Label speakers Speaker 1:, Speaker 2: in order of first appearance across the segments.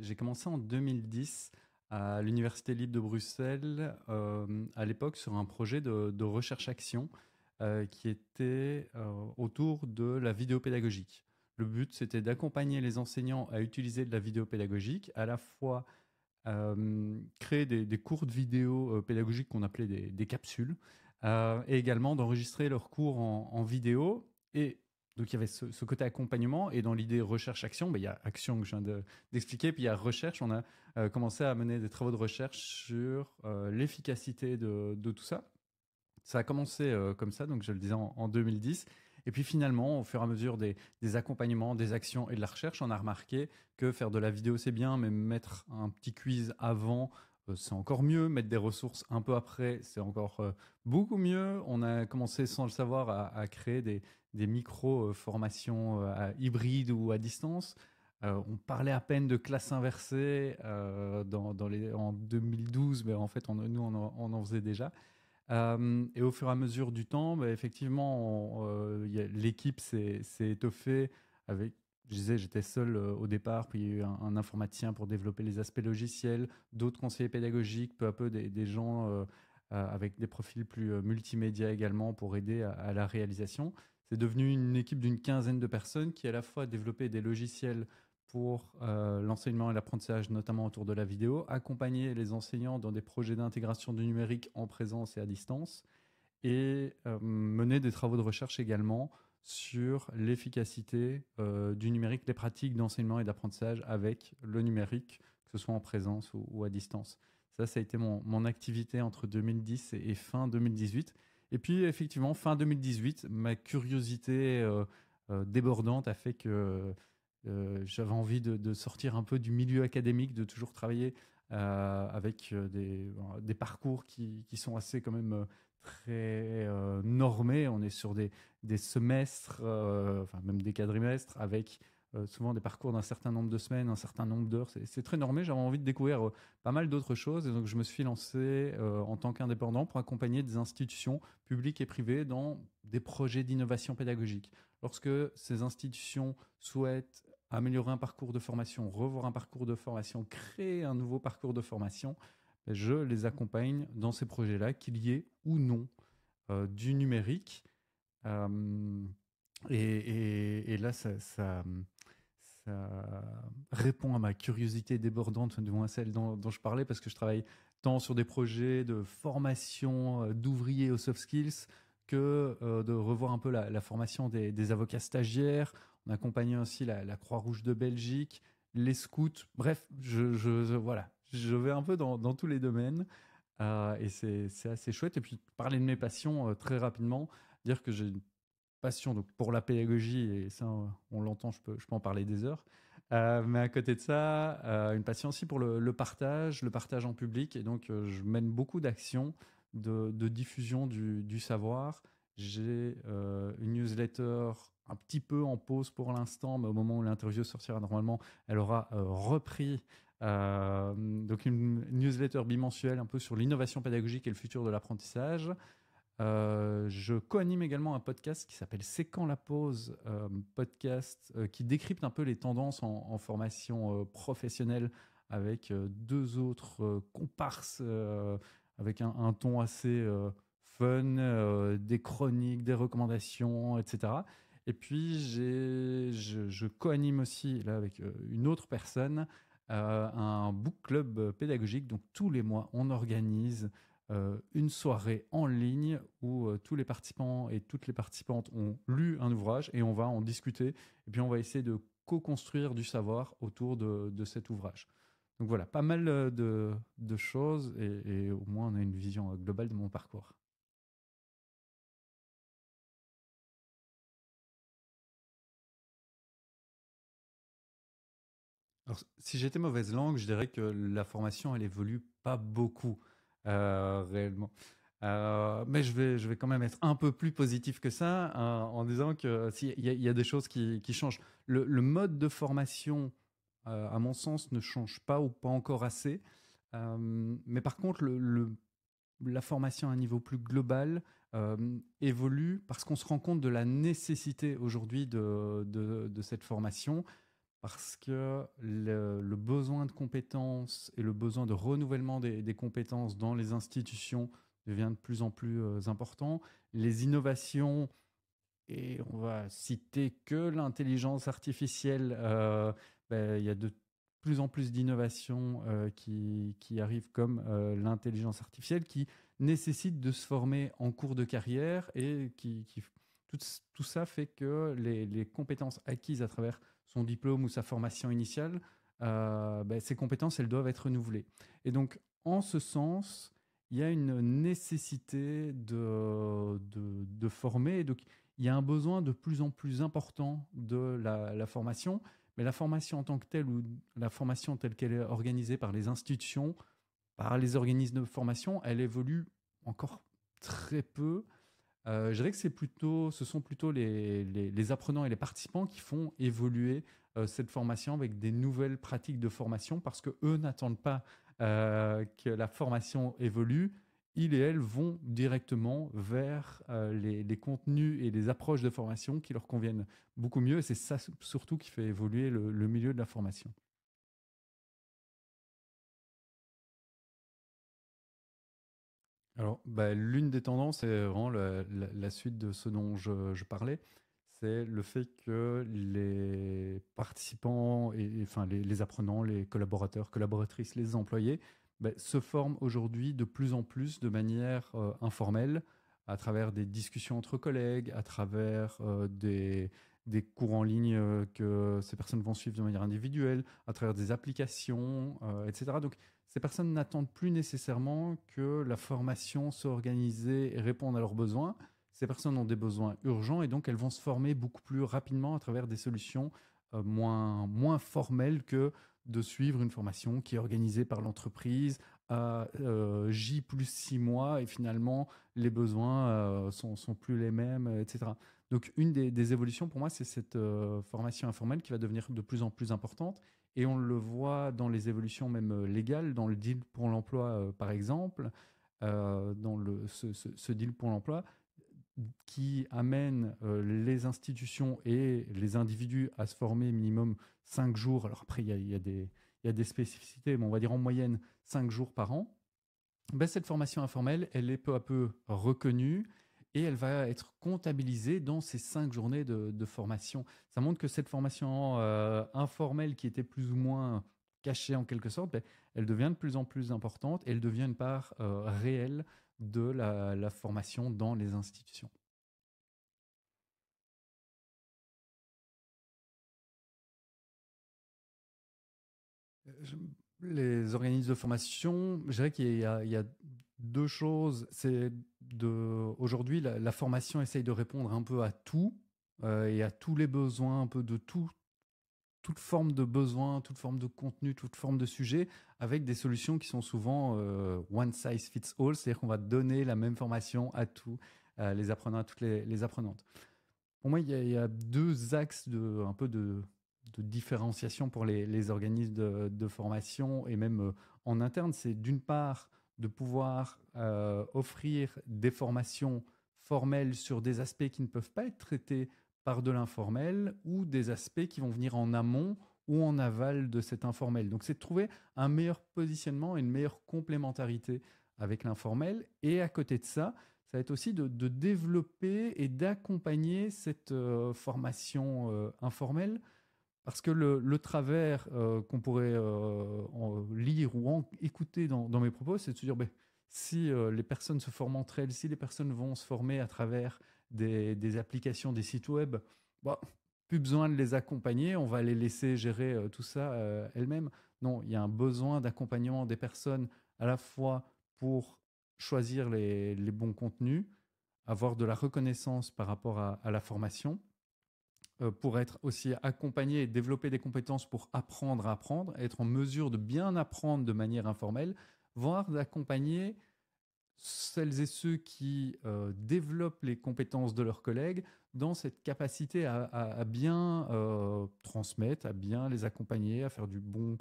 Speaker 1: J'ai commencé en 2010 à l'Université libre de Bruxelles, euh, à l'époque, sur un projet de, recherche-action euh, qui était euh, autour de la vidéo pédagogique. Le but, c'était d'accompagner les enseignants à utiliser de la vidéo pédagogique, à la fois créer des, cours de vidéo qu'on appelait des, capsules, et également d'enregistrer leurs cours en, en vidéo et donc il y avait ce, côté accompagnement et dans l'idée recherche-action, ben, bah, il y a action que je viens d'expliquer, puis il y a recherche, on a euh, commencé à mener des travaux de recherche sur euh, l'efficacité de, de, tout ça. Ça a commencé euh, comme ça, donc je le disais en, 2010. Et puis finalement, au fur et à mesure des, des, accompagnements, des actions et de la recherche, on a remarqué que faire de la vidéo, c'est bien, mais mettre un petit quiz avant c'est encore mieux. Mettre des ressources un peu après, c'est encore euh, beaucoup mieux. On a commencé, sans le savoir, à, créer des, des micro-formations euh, hybrides ou à distance. Euh, on parlait à peine de classe inversée dans, les, en 2012, mais en fait, nous, on en, faisait déjà. et au fur et à mesure du temps, bah, effectivement, l'équipe s'est étoffée avec je disais, j'étais seul euh, au départ, puis il y a eu un, informaticien pour développer les aspects logiciels, d'autres conseillers pédagogiques, peu à peu des, gens euh, euh, avec des profils plus multimédia également pour aider à, la réalisation. C'est devenu une équipe d'une quinzaine de personnes qui à la fois développait des logiciels pour l'enseignement et l'apprentissage, notamment autour de la vidéo, accompagner les enseignants dans des projets d'intégration du numérique en présence et à distance, et mener des travaux de recherche également sur l'efficacité euh, du numérique, les pratiques d'enseignement et d'apprentissage avec le numérique, que ce soit en présence ou, à distance. Ça, ça a été mon, mon activité entre 2010 et, fin 2018. Et puis, effectivement, fin 2018, ma curiosité euh, euh, débordante a fait que j'avais envie de, de, sortir un peu du milieu académique, de toujours travailler avec des, des, parcours qui, qui, sont assez quand même très euh, normé. On est sur des, semestres, euh, enfin même des quadrimestres, avec euh, souvent des parcours d'un certain nombre de semaines, un certain nombre d'heures. C'est très normé. J'avais envie de découvrir pas mal d'autres choses. Et donc, je me suis lancé en tant qu'indépendant pour accompagner des institutions publiques et privées dans des projets d'innovation pédagogique. Lorsque ces institutions souhaitent améliorer un parcours de formation, revoir un parcours de formation, créer un nouveau parcours de formation, je les accompagne dans ces projets-là, qu'il y ait ou non euh, du numérique. Euh, et, là, ça, répond à ma curiosité débordante, du moins celle dont, je parlais, parce que je travaille tant sur des projets de formation euh, d'ouvriers aux soft skills que de revoir un peu la, formation des, avocats stagiaires. On accompagne aussi la, Croix-Rouge de Belgique, les scouts. Bref, je voilà, je vais un peu dans, tous les domaines. Euh, et c'est assez chouette. Et puis, parler de mes passions euh, très rapidement, dire que j'ai une passion donc, pour la pédagogie, et ça, on l'entend, je peux, je peux en parler des heures. Euh, mais à côté de ça, une passion aussi pour le, partage, le partage en public. Et donc, je mène beaucoup d'actions de, diffusion du, du savoir. J'ai une newsletter un petit peu en pause pour l'instant, mais au moment où l'interview sortira normalement, elle aura repris euh, donc une newsletter bimensuelle un peu sur l'innovation pédagogique et le futur de l'apprentissage. Euh, je coanime également un podcast qui s'appelle C'est quand la pause euh, podcast qui décrypte un peu les tendances en, formation professionnelle avec deux autres comparses avec un, ton assez fun, des chroniques, des recommandations, etc. Et puis je, je co aussi là avec une autre personne euh, un book club euh, pédagogique. Donc tous les mois, on organise euh, une soirée en ligne où tous les participants et toutes les participantes ont lu un ouvrage et on va en discuter. Et puis on va essayer de co-construire du savoir autour de, cet ouvrage. Donc voilà, pas mal de, choses et, au moins on a une vision globale de mon parcours. si j'étais mauvaise langue, je dirais que la formation, elle évolue pas beaucoup euh, réellement. Euh, mais je vais, je vais quand même être un peu plus positif que ça euh, en disant que s'il y, y, a des choses qui, qui changent. Le, mode de formation, à mon sens, ne change pas ou pas encore assez. mais par contre, le, la formation à un niveau plus global évolue parce qu'on se rend compte de la nécessité aujourd'hui de, de, de, cette formation parce que le, besoin de compétences et le besoin de renouvellement des, compétences dans les institutions devient de plus en plus euh, important. Les innovations, et on va citer que l'intelligence artificielle, euh, ben, il y a de plus en plus d'innovations euh, qui, qui, arrivent comme l'intelligence artificielle qui nécessite de se former en cours de carrière et qui, qui tout, tout, ça fait que les, compétences acquises à travers son diplôme ou sa formation initiale, euh, ben, ces compétences, elles doivent être renouvelées. Et donc, en ce sens, il y a une nécessité de, former. Donc, il y a un besoin de plus en plus important de la formation, mais la formation en tant que telle ou la formation telle qu'elle est organisée par les institutions, par les organismes de formation, elle évolue encore très peu euh, je dirais que c'est plutôt, ce sont plutôt les, les, apprenants et les participants qui font évoluer euh, cette formation avec des nouvelles pratiques de formation parce que eux n'attendent pas euh, que la formation évolue, ils et elles vont directement vers les, contenus et les approches de formation qui leur conviennent beaucoup mieux. Et c'est ça surtout qui fait évoluer le milieu de la formation. Alors, bah, l'une des tendances, c'est vraiment la, suite de ce dont je, parlais, c'est le fait que les participants, et, enfin les, apprenants, les collaborateurs, collaboratrices, les employés, bah, se forment aujourd'hui de plus en plus de manière euh, informelle, à travers des discussions entre collègues, à travers euh, des, cours en ligne euh, que ces personnes vont suivre de manière individuelle, à travers des applications, etc. Donc, ces personnes n'attendent plus nécessairement que la formation soit organisée et réponde à leurs besoins. Ces personnes ont des besoins urgents et donc elles vont se former beaucoup plus rapidement à travers des solutions euh, moins, moins formelles que de suivre une formation qui est organisée par l'entreprise à euh, J plus 6 mois et finalement les besoins ne euh, sont, sont, plus les mêmes, etc. Donc une des, des évolutions pour moi, c'est cette formation informelle qui va devenir de plus en plus importante et on le voit dans les évolutions même euh, légales, dans le deal pour l'emploi, euh, par exemple, euh, dans le, ce, deal pour l'emploi, qui amène les institutions et les individus à se former minimum 5 jours. Alors après, il y a, des spécificités, mais on va dire en moyenne 5 jours par an. Ben, cette formation informelle, elle est peu à peu reconnue et elle va être comptabilisée dans ces cinq journées de, formation. Ça montre que cette formation euh, informelle qui était plus ou moins cachée en quelque sorte, ben, elle devient de plus en plus importante et elle devient une part euh, réelle de la, formation dans les institutions. Euh, les organismes de formation, je dirais qu'il y, a deux choses. C'est de aujourd'hui la, formation essaye de répondre un peu à tout euh, et à tous les besoins, un peu de tout, toute forme de besoin, toute forme de contenu, toute forme de sujet, avec des solutions qui sont souvent euh, one size fits all, c'est-à-dire qu'on va donner la même formation à tous les apprenants, à toutes les, apprenantes. Pour moi, il y, a, deux axes de un peu de, différenciation pour les, organismes de, formation et même euh, en interne. C'est d'une part de pouvoir euh, offrir des formations formelles sur des aspects qui ne peuvent pas être traités par de l'informel ou des aspects qui vont venir en amont ou en aval de cet informel. Donc c'est de trouver un meilleur positionnement, et une meilleure complémentarité avec l'informel. Et à côté de ça, ça va être aussi de, développer et d'accompagner cette euh, formation euh, informelle parce que le, travers euh, qu'on pourrait euh, lire ou écouter dans, mes propos, c'est de se dire, ben, si euh, les personnes se forment entre elles, si les personnes vont se former à travers des, applications, des sites web, bah, plus besoin de les accompagner, on va les laisser gérer tout ça elles-mêmes. Non, il y a un besoin d'accompagnement des personnes à la fois pour choisir les, bons contenus, avoir de la reconnaissance par rapport à la formation, euh, pour être aussi accompagné et développer des compétences pour apprendre à apprendre, être en mesure de bien apprendre de manière informelle, voire d'accompagner celles et ceux qui euh, développent les compétences de leurs collègues dans cette capacité à, bien euh, transmettre, à bien les accompagner, à faire du bon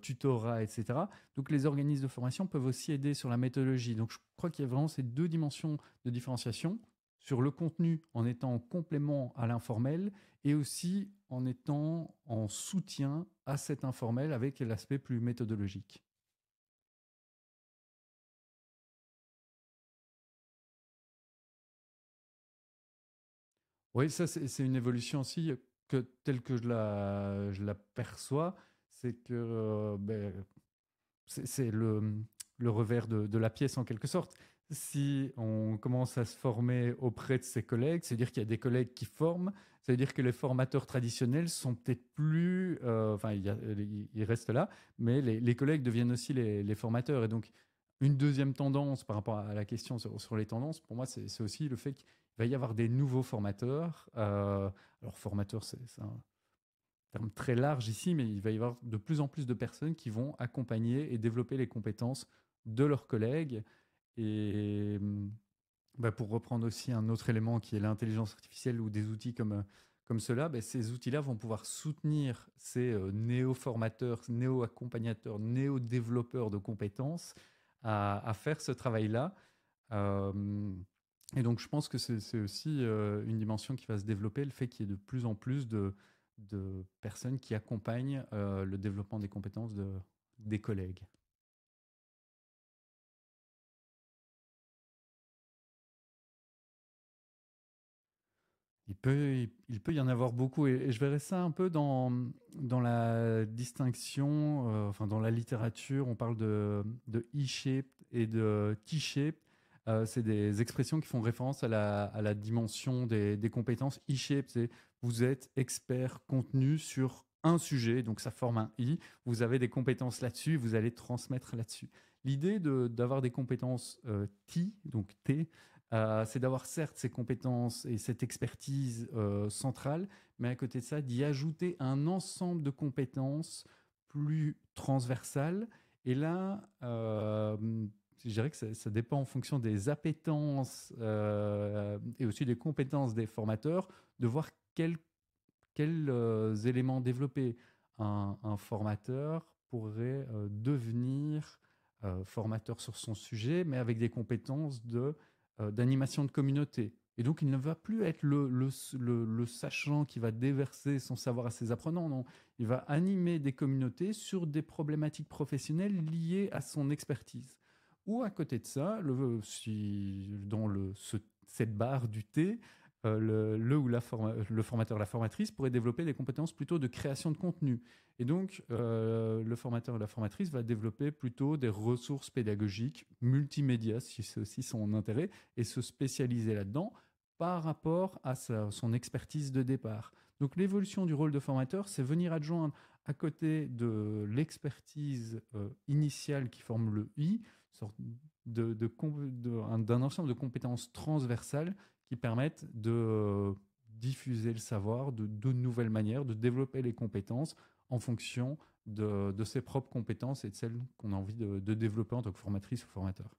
Speaker 1: tutorat, etc. Donc les organismes de formation peuvent aussi aider sur la méthodologie. Donc je crois qu'il y a vraiment ces deux dimensions de différenciation sur le contenu en étant en complément à l'informel et aussi en étant en soutien à cet informel avec l'aspect plus méthodologique. Oui, ça c'est une évolution aussi que telle que je la, perçois, c'est que euh, ben, c'est le, revers de la pièce en quelque sorte si on commence à se former auprès de ses collègues, c'est-à-dire qu'il y a des collègues qui forment, c'est-à-dire que les formateurs traditionnels sont peut-être plus, euh, enfin, ils restent là, mais les, collègues deviennent aussi les, formateurs. Et donc, une deuxième tendance par rapport à la question sur, les tendances, pour moi, c'est aussi le fait qu'il va y avoir des nouveaux formateurs. Euh, alors, formateur, c'est un terme très large ici, mais il va y avoir de plus en plus de personnes qui vont accompagner et développer les compétences de leurs collègues. Et mmh, bah, pour reprendre aussi un autre élément qui est l'intelligence artificielle ou des outils comme, comme ceux-là, bah, ces outils-là vont pouvoir soutenir ces néo-formateurs, néo-accompagnateurs, néo-développeurs de compétences à, faire ce travail-là. et donc je pense que c'est aussi une dimension qui va se développer, le fait qu'il y ait de plus en plus de, de personnes qui accompagnent le développement des compétences de, des collègues. il peut, il, peut y en avoir beaucoup. Et, je verrais ça un peu dans, dans la distinction, euh, enfin dans la littérature, on parle de, de E-shaped et de T-shaped. Euh, c'est des expressions qui font référence à la, à la dimension des, des compétences. E-shaped, c'est vous êtes expert contenu sur un sujet, donc ça forme un I. Vous avez des compétences là-dessus, vous allez transmettre là-dessus. L'idée d'avoir des compétences euh, T, donc T, euh, c'est d'avoir certes ces compétences et cette expertise euh, centrale, mais à côté de ça, d'y ajouter un ensemble de compétences plus transversales. Et là, euh, je dirais que ça, dépend en fonction des appétences et aussi des compétences des formateurs, de voir quels éléments développer. un formateur pourrait devenir formateur sur son sujet, mais avec des compétences de euh, d'animation de communauté. Et donc, il ne va plus être le, sachant qui va déverser son savoir à ses apprenants, non. Il va animer des communautés sur des problématiques professionnelles liées à son expertise. Ou à côté de ça, le si, dans cette barre du thé, euh, le, le, ou la formateur, la formatrice pourrait développer des compétences plutôt de création de contenu. Et donc, euh, le formateur ou la formatrice va développer plutôt des ressources pédagogiques multimédia, si c'est aussi son intérêt, et se spécialiser là-dedans par rapport à son expertise de départ. Donc l'évolution du rôle de formateur, c'est venir adjoindre à côté de l'expertise euh, initiale qui forme le I, sorte d'un ensemble de compétences transversales qui permettent de euh, diffuser le savoir de, de, nouvelles manières, de développer les compétences en fonction de, ses propres compétences et de celles qu'on a envie de, de développer en tant que formatrice ou formateur.